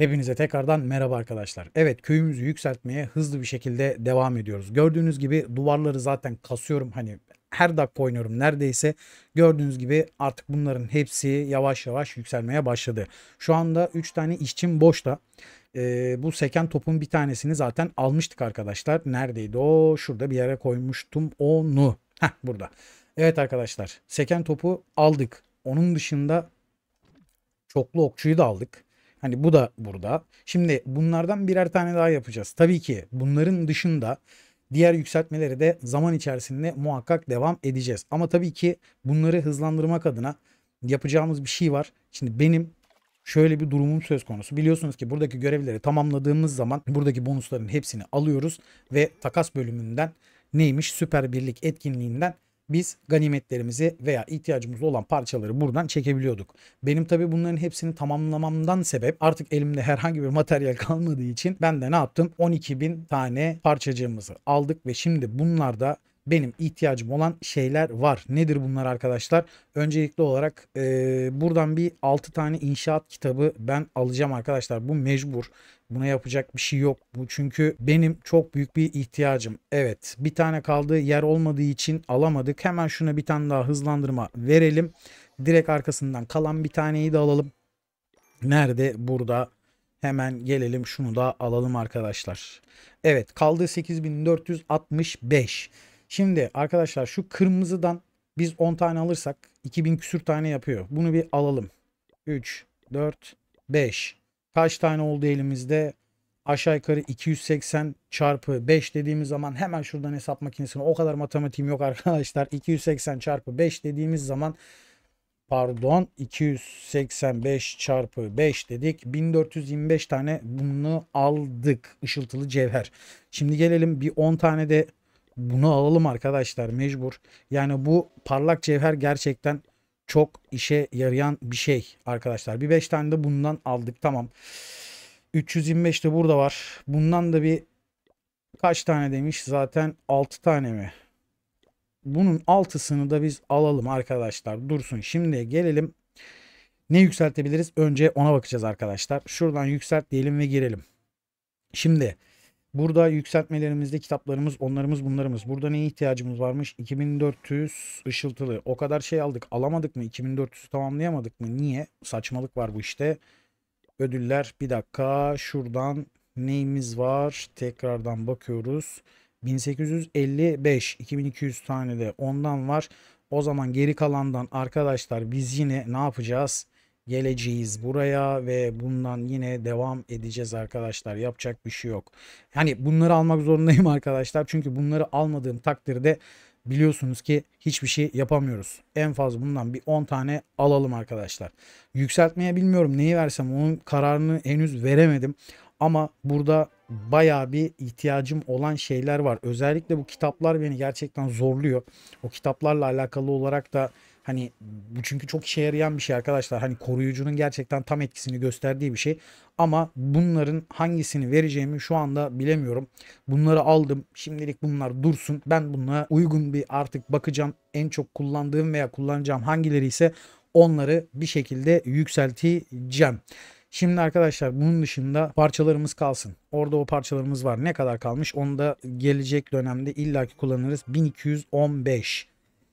Hepinize tekrardan merhaba arkadaşlar. Evet köyümüzü yükseltmeye hızlı bir şekilde devam ediyoruz. Gördüğünüz gibi duvarları zaten kasıyorum. Hani her dakika oynuyorum neredeyse. Gördüğünüz gibi artık bunların hepsi yavaş yavaş yükselmeye başladı. Şu anda 3 tane işçim boşta. Ee, bu seken topun bir tanesini zaten almıştık arkadaşlar. Neredeydi o? Şurada bir yere koymuştum onu. Heh burada. Evet arkadaşlar seken topu aldık. Onun dışında çoklu okçuyu da aldık. Hani bu da burada. Şimdi bunlardan birer tane daha yapacağız. Tabii ki bunların dışında diğer yükseltmeleri de zaman içerisinde muhakkak devam edeceğiz. Ama tabii ki bunları hızlandırmak adına yapacağımız bir şey var. Şimdi benim şöyle bir durumum söz konusu. Biliyorsunuz ki buradaki görevleri tamamladığımız zaman buradaki bonusların hepsini alıyoruz ve takas bölümünden neymiş süper birlik etkinliğinden biz ganimetlerimizi veya ihtiyacımız olan parçaları buradan çekebiliyorduk. Benim tabi bunların hepsini tamamlamamdan sebep artık elimde herhangi bir materyal kalmadığı için ben de ne yaptım? 12.000 tane parçacığımızı aldık ve şimdi bunlarda benim ihtiyacım olan şeyler var. Nedir bunlar arkadaşlar? Öncelikli olarak e, buradan bir 6 tane inşaat kitabı ben alacağım arkadaşlar. Bu mecbur. Buna yapacak bir şey yok. Bu çünkü benim çok büyük bir ihtiyacım. Evet bir tane kaldı yer olmadığı için alamadık. Hemen şuna bir tane daha hızlandırma verelim. Direkt arkasından kalan bir taneyi de alalım. Nerede? Burada. Hemen gelelim şunu da alalım arkadaşlar. Evet kaldı 8465. Şimdi arkadaşlar şu kırmızıdan biz 10 tane alırsak 2000 küsür tane yapıyor. Bunu bir alalım. 3, 4, 5 kaç tane oldu elimizde? Aşağı yukarı 280 çarpı 5 dediğimiz zaman hemen şuradan hesap makinesine o kadar matematiğim yok arkadaşlar. 280 çarpı 5 dediğimiz zaman pardon 285 çarpı 5 dedik 1425 tane bunu aldık ışıltılı cevher şimdi gelelim bir 10 tane de bunu alalım arkadaşlar mecbur yani bu parlak cevher gerçekten çok işe yarayan bir şey arkadaşlar. Bir 5 tane de bundan aldık tamam. 325 de burada var. Bundan da bir kaç tane demiş zaten 6 tane mi? Bunun 6'sını da biz alalım arkadaşlar. Dursun şimdi gelelim. Ne yükseltebiliriz? Önce ona bakacağız arkadaşlar. Şuradan yükselt diyelim ve girelim. Şimdi Burada yükseltmelerimizde kitaplarımız, onlarımız, bunlarımız. Burada neye ihtiyacımız varmış? 2400 ışıltılı. O kadar şey aldık. Alamadık mı? 2400 tamamlayamadık mı? Niye? Saçmalık var bu işte. Ödüller bir dakika. Şuradan neyimiz var? Tekrardan bakıyoruz. 1855 2200 tane de ondan var. O zaman geri kalandan arkadaşlar biz yine ne yapacağız? geleceğiz buraya ve bundan yine devam edeceğiz arkadaşlar. Yapacak bir şey yok. Yani bunları almak zorundayım arkadaşlar. Çünkü bunları almadığım takdirde biliyorsunuz ki hiçbir şey yapamıyoruz. En fazla bundan bir 10 tane alalım arkadaşlar. Yükseltmeye bilmiyorum neyi versem onun kararını henüz veremedim. Ama burada baya bir ihtiyacım olan şeyler var. Özellikle bu kitaplar beni gerçekten zorluyor. O kitaplarla alakalı olarak da Hani bu çünkü çok işe yarayan bir şey arkadaşlar. Hani koruyucunun gerçekten tam etkisini gösterdiği bir şey. Ama bunların hangisini vereceğimi şu anda bilemiyorum. Bunları aldım. Şimdilik bunlar dursun. Ben bunlara uygun bir artık bakacağım. En çok kullandığım veya kullanacağım hangileri ise onları bir şekilde yükselteceğim. Şimdi arkadaşlar bunun dışında parçalarımız kalsın. Orada o parçalarımız var. Ne kadar kalmış? Onu da gelecek dönemde illaki kullanırız. 1215.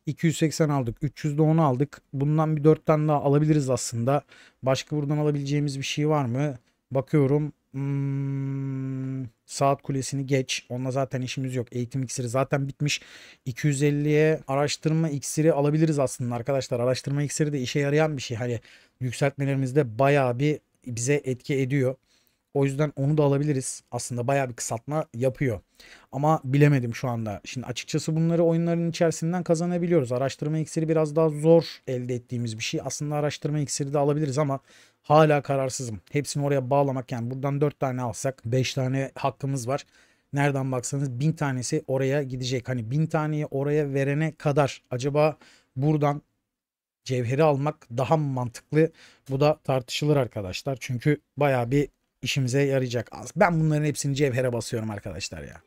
280 aldık. 310 aldık. Bundan bir 4 tane daha alabiliriz aslında. Başka buradan alabileceğimiz bir şey var mı? Bakıyorum. Hmm, saat kulesini geç. Onunla zaten işimiz yok. Eğitim iksiri zaten bitmiş. 250'ye araştırma iksiri alabiliriz aslında arkadaşlar. Araştırma iksiri de işe yarayan bir şey. Hani yükseltmelerimizde bayağı bir bize etki ediyor. O yüzden onu da alabiliriz. Aslında baya bir kısaltma yapıyor. Ama bilemedim şu anda. Şimdi açıkçası bunları oyunların içerisinden kazanabiliyoruz. Araştırma iksiri biraz daha zor elde ettiğimiz bir şey. Aslında araştırma iksiri de alabiliriz ama hala kararsızım. Hepsini oraya bağlamak yani buradan 4 tane alsak 5 tane hakkımız var. Nereden baksanız 1000 tanesi oraya gidecek. Hani 1000 taneyi oraya verene kadar acaba buradan cevheri almak daha mantıklı. Bu da tartışılır arkadaşlar. Çünkü baya bir işimize yarayacak az. Ben bunların hepsini cevhere basıyorum arkadaşlar ya.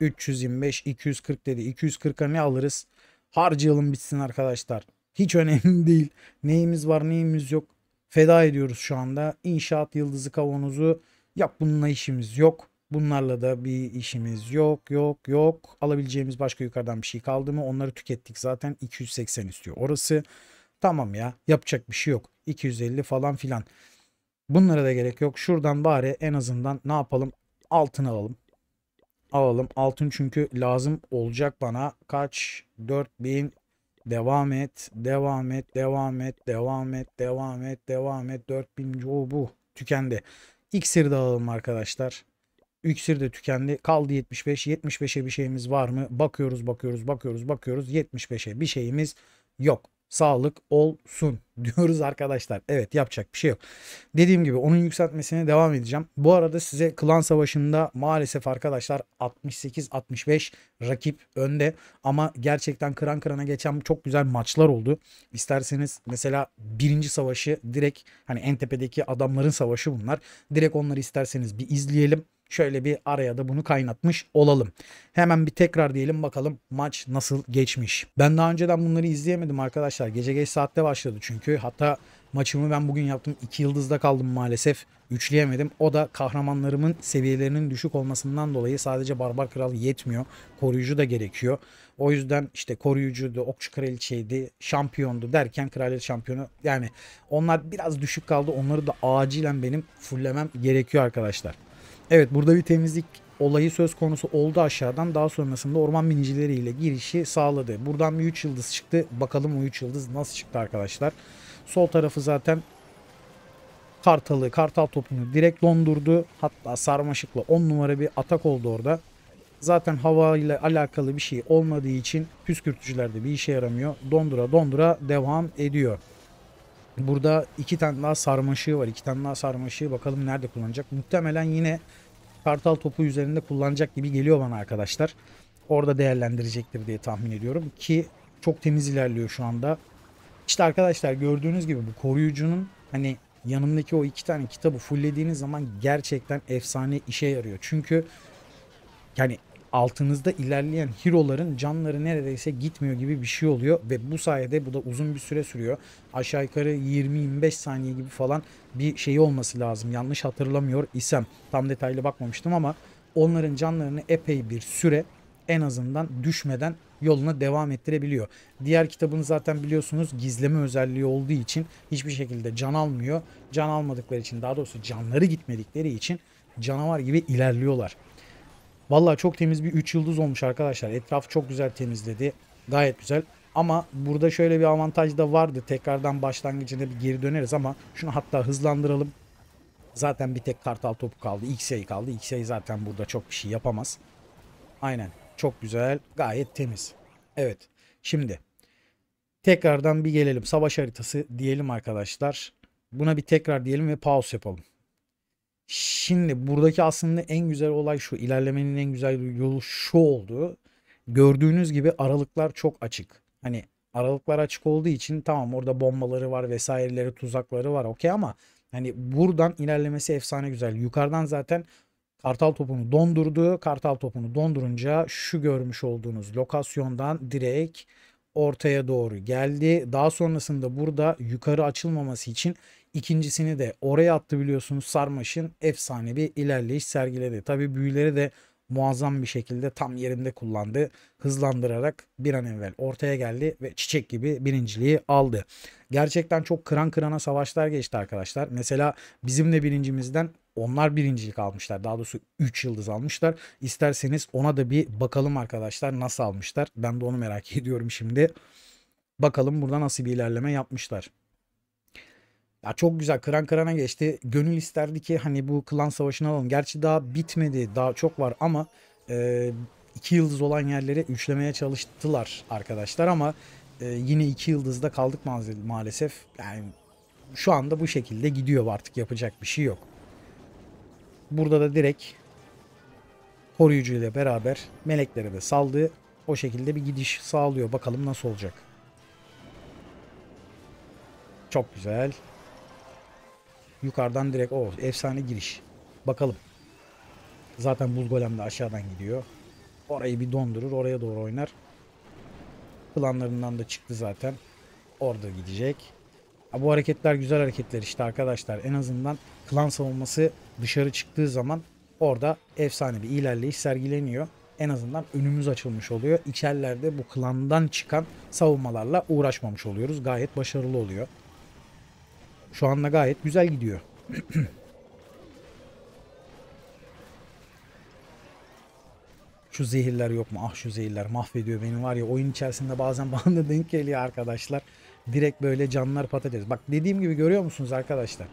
325, 240 dedi. 240'a ne alırız? Harcayalım bitsin arkadaşlar. Hiç önemli değil. Neyimiz var neyimiz yok. Feda ediyoruz şu anda. İnşaat yıldızı kavanozu. Yap bununla işimiz yok. Bunlarla da bir işimiz yok yok yok. Alabileceğimiz başka yukarıdan bir şey kaldı mı? Onları tükettik zaten 280 istiyor. Orası tamam ya yapacak bir şey yok. 250 falan filan. Bunlara da gerek yok. Şuradan bari en azından ne yapalım? Altın alalım. Alalım. Altın çünkü lazım olacak bana. Kaç? 4000. Devam et. Devam et. Devam et. Devam et. Devam et. Devam et. 4000. O bu. Tükendi. İksir de alalım arkadaşlar. İksir de tükendi. Kaldı 75. 75'e bir şeyimiz var mı? Bakıyoruz, bakıyoruz, bakıyoruz, bakıyoruz. 75'e bir şeyimiz yok sağlık olsun diyoruz arkadaşlar. Evet yapacak bir şey yok. Dediğim gibi onun yükseltmesine devam edeceğim. Bu arada size klan savaşında maalesef arkadaşlar 68-65 rakip önde. Ama gerçekten kıran kırana geçen çok güzel maçlar oldu. İsterseniz mesela birinci savaşı direkt hani en tepedeki adamların savaşı bunlar. Direkt onları isterseniz bir izleyelim. Şöyle bir araya da bunu kaynatmış olalım. Hemen bir tekrar diyelim bakalım maç nasıl geçmiş. Ben daha önceden bunları izleyemedim arkadaşlar. Gece geç saatte başladı çünkü. Hatta maçımı ben bugün yaptım. 2 yıldızda kaldım maalesef. Üçleyemedim. O da kahramanlarımın seviyelerinin düşük olmasından dolayı sadece Barbar Kral yetmiyor. Koruyucu da gerekiyor. O yüzden işte koruyucuydu, okçu kraliçeydi, şampiyondu derken kraliyet şampiyonu yani onlar biraz düşük kaldı. Onları da acilen benim fullemem gerekiyor arkadaşlar. Evet burada bir temizlik olayı söz konusu oldu aşağıdan. Daha sonrasında orman binicileriyle girişi sağladı. Buradan bir 3 yıldız çıktı. Bakalım o 3 yıldız nasıl çıktı arkadaşlar. Sol tarafı zaten Kartal'ı, Kartal topunu direkt dondurdu. Hatta sarmaşıkla 10 numara bir atak oldu orada. Zaten hava ile alakalı bir şey olmadığı için püskürtücülerde bir işe yaramıyor. Dondura dondura devam ediyor. Burada iki tane daha sarmaşığı var. İki tane daha sarmaşığı bakalım nerede kullanacak. Muhtemelen yine kartal topu üzerinde kullanacak gibi geliyor bana arkadaşlar. Orada değerlendirecektir diye tahmin ediyorum ki çok temiz ilerliyor şu anda. İşte arkadaşlar gördüğünüz gibi bu koruyucunun hani yanımdaki o iki tane kitabı fulllediğiniz zaman gerçekten efsane işe yarıyor. Çünkü yani altınızda ilerleyen hero'ların canları neredeyse gitmiyor gibi bir şey oluyor ve bu sayede bu da uzun bir süre sürüyor. Aşağı yukarı 20-25 saniye gibi falan bir şey olması lazım. Yanlış hatırlamıyor isem tam detaylı bakmamıştım ama onların canlarını epey bir süre en azından düşmeden yoluna devam ettirebiliyor. Diğer kitabını zaten biliyorsunuz gizleme özelliği olduğu için hiçbir şekilde can almıyor. Can almadıkları için daha doğrusu canları gitmedikleri için canavar gibi ilerliyorlar. Valla çok temiz bir 3 yıldız olmuş arkadaşlar. Etraf çok güzel temizledi. Gayet güzel. Ama burada şöyle bir avantaj da vardı. Tekrardan başlangıcına bir geri döneriz ama şunu hatta hızlandıralım. Zaten bir tek kartal topu kaldı. XA kaldı. XA zaten burada çok bir şey yapamaz. Aynen. Çok güzel. Gayet temiz. Evet. Şimdi tekrardan bir gelelim. Savaş haritası diyelim arkadaşlar. Buna bir tekrar diyelim ve pause yapalım. Şimdi buradaki aslında en güzel olay şu. ilerlemenin en güzel yolu şu oldu. Gördüğünüz gibi aralıklar çok açık. Hani aralıklar açık olduğu için tamam orada bombaları var vesaireleri tuzakları var okey ama hani buradan ilerlemesi efsane güzel. Yukarıdan zaten Kartal topunu dondurdu. Kartal topunu dondurunca şu görmüş olduğunuz lokasyondan direkt ortaya doğru geldi. Daha sonrasında burada yukarı açılmaması için İkincisini de oraya attı biliyorsunuz Sarmaş'ın bir ilerleyiş sergiledi. Tabi büyüleri de muazzam bir şekilde tam yerinde kullandı. Hızlandırarak bir an evvel ortaya geldi ve çiçek gibi birinciliği aldı. Gerçekten çok kıran kırana savaşlar geçti arkadaşlar. Mesela bizimle birincimizden onlar birincilik almışlar. Daha doğrusu 3 yıldız almışlar. İsterseniz ona da bir bakalım arkadaşlar nasıl almışlar. Ben de onu merak ediyorum şimdi. Bakalım burada nasıl bir ilerleme yapmışlar. Ya çok güzel kıran kırana geçti. Gönül isterdi ki hani bu klan savaşını alalım. Gerçi daha bitmedi. Daha çok var ama e, iki yıldız olan yerlere üçlemeye çalıştılar arkadaşlar ama e, yine iki yıldızda kaldık ma maalesef. Yani şu anda bu şekilde gidiyor artık yapacak bir şey yok. Burada da direkt koruyucu ile beraber melekleri de saldı. O şekilde bir gidiş sağlıyor. Bakalım nasıl olacak. Çok güzel. Yukarıdan direkt o oh, efsane giriş. Bakalım. Zaten buz golem de aşağıdan gidiyor. Orayı bir dondurur. Oraya doğru oynar. Planlarından da çıktı zaten. Orada gidecek. Ha, bu hareketler güzel hareketler işte arkadaşlar. En azından klan savunması dışarı çıktığı zaman orada efsane bir ilerleyiş sergileniyor. En azından önümüz açılmış oluyor. İçerilerde bu klandan çıkan savunmalarla uğraşmamış oluyoruz. Gayet başarılı oluyor. Şu anda gayet güzel gidiyor. şu zehirler yok mu? Ah şu zehirler mahvediyor benim var ya oyun içerisinde bazen bana da denk geliyor arkadaşlar. Direkt böyle canlar patates. Bak dediğim gibi görüyor musunuz arkadaşlar?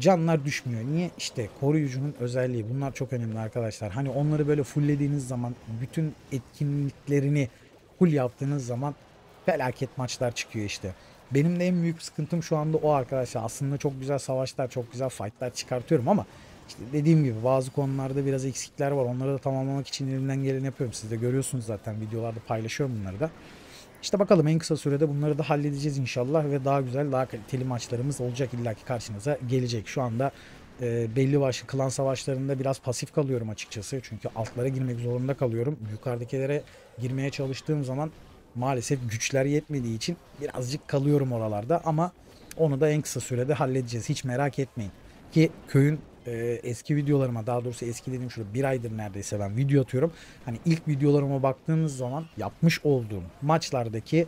Canlar düşmüyor. Niye? İşte koruyucunun özelliği. Bunlar çok önemli arkadaşlar. Hani onları böyle fulllediğiniz zaman bütün etkinliklerini full yaptığınız zaman felaket maçlar çıkıyor işte. Benim de en büyük sıkıntım şu anda o arkadaşlar. Aslında çok güzel savaşlar, çok güzel fightlar çıkartıyorum ama işte dediğim gibi bazı konularda biraz eksikler var. Onları da tamamlamak için elimden geleni yapıyorum. Siz de görüyorsunuz zaten videolarda paylaşıyorum bunları da. İşte bakalım en kısa sürede bunları da halledeceğiz inşallah ve daha güzel, daha kaliteli maçlarımız olacak illaki karşınıza gelecek. Şu anda e, belli başlı klan savaşlarında biraz pasif kalıyorum açıkçası. Çünkü altlara girmek zorunda kalıyorum. Yukarıdakilere girmeye çalıştığım zaman maalesef güçler yetmediği için birazcık kalıyorum oralarda ama onu da en kısa sürede halledeceğiz. Hiç merak etmeyin. Ki köyün e, eski videolarıma daha doğrusu eski dediğim şurada bir aydır neredeyse ben video atıyorum. Hani ilk videolarıma baktığınız zaman yapmış olduğum maçlardaki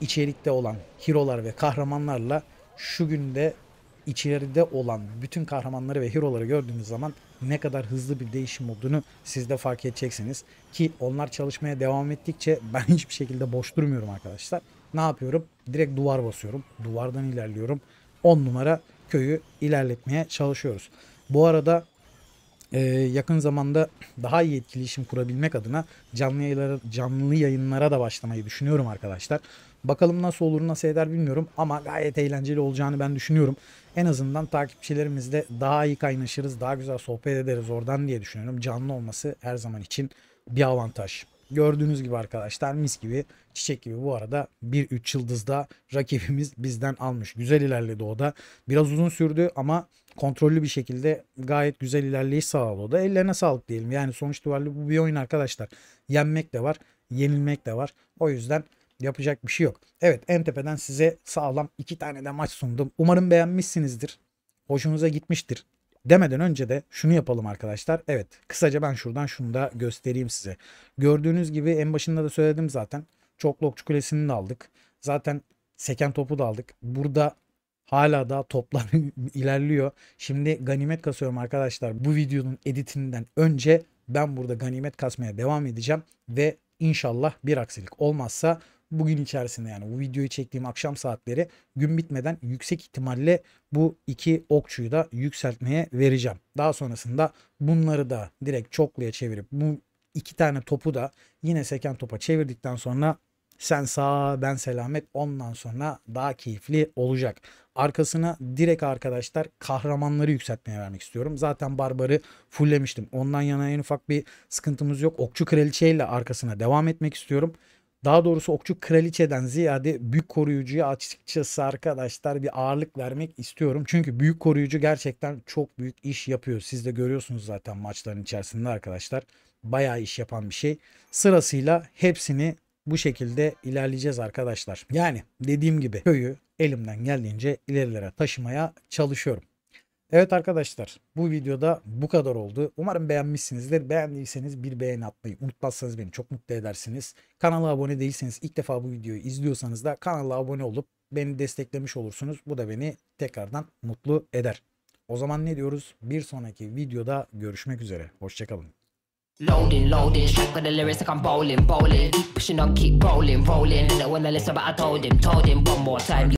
içerikte olan hero'lar ve kahramanlarla şu günde içeride olan bütün kahramanları ve hero'ları gördüğünüz zaman ne kadar hızlı bir değişim olduğunu siz de fark edeceksiniz. Ki onlar çalışmaya devam ettikçe ben hiçbir şekilde boş durmuyorum arkadaşlar. Ne yapıyorum? Direkt duvar basıyorum. Duvardan ilerliyorum. 10 numara köyü ilerletmeye çalışıyoruz. Bu arada e, yakın zamanda daha iyi etkileşim kurabilmek adına canlı yayınlara, canlı yayınlara da başlamayı düşünüyorum arkadaşlar. Bakalım nasıl olur nasıl eder bilmiyorum ama gayet eğlenceli olacağını ben düşünüyorum en azından takipçilerimizle daha iyi kaynaşırız, daha güzel sohbet ederiz oradan diye düşünüyorum. Canlı olması her zaman için bir avantaj. Gördüğünüz gibi arkadaşlar mis gibi çiçek gibi bu arada bir üç yıldızda rakibimiz bizden almış. Güzel ilerledi o da. Biraz uzun sürdü ama kontrollü bir şekilde gayet güzel ilerleyiş sağladı o da. Ellerine sağlık diyelim. Yani sonuç itibariyle bu bir oyun arkadaşlar. Yenmek de var, yenilmek de var. O yüzden Yapacak bir şey yok. Evet en tepeden size sağlam iki tane de maç sundum. Umarım beğenmişsinizdir. Hoşunuza gitmiştir. Demeden önce de şunu yapalım arkadaşlar. Evet kısaca ben şuradan şunu da göstereyim size. Gördüğünüz gibi en başında da söyledim zaten. Çok Lokçu Kulesi'ni de aldık. Zaten seken topu da aldık. Burada hala da toplar ilerliyor. Şimdi ganimet kasıyorum arkadaşlar. Bu videonun editinden önce ben burada ganimet kasmaya devam edeceğim. Ve inşallah bir aksilik olmazsa bugün içerisinde yani bu videoyu çektiğim akşam saatleri gün bitmeden yüksek ihtimalle bu iki okçuyu da yükseltmeye vereceğim. Daha sonrasında bunları da direkt çokluya çevirip bu iki tane topu da yine seken topa çevirdikten sonra sen sağ ben selamet ondan sonra daha keyifli olacak. Arkasına direkt arkadaşlar kahramanları yükseltmeye vermek istiyorum. Zaten Barbar'ı fulllemiştim. Ondan yana en ufak bir sıkıntımız yok. Okçu Kraliçe ile arkasına devam etmek istiyorum. Daha doğrusu okçu kraliçeden ziyade büyük koruyucuya açıkçası arkadaşlar bir ağırlık vermek istiyorum. Çünkü büyük koruyucu gerçekten çok büyük iş yapıyor. Siz de görüyorsunuz zaten maçların içerisinde arkadaşlar. Bayağı iş yapan bir şey. Sırasıyla hepsini bu şekilde ilerleyeceğiz arkadaşlar. Yani dediğim gibi köyü elimden geldiğince ilerilere taşımaya çalışıyorum. Evet arkadaşlar bu videoda bu kadar oldu. Umarım beğenmişsinizdir. Beğendiyseniz bir beğeni atmayı unutmazsanız beni çok mutlu edersiniz. Kanala abone değilseniz ilk defa bu videoyu izliyorsanız da kanala abone olup beni desteklemiş olursunuz. Bu da beni tekrardan mutlu eder. O zaman ne diyoruz? Bir sonraki videoda görüşmek üzere. Hoşçakalın. Loading, loading, straight for the lyrics like I'm bowling, bowling. Pushing on, keep rolling, rolling. And when I listen, but I told him, told him one more time.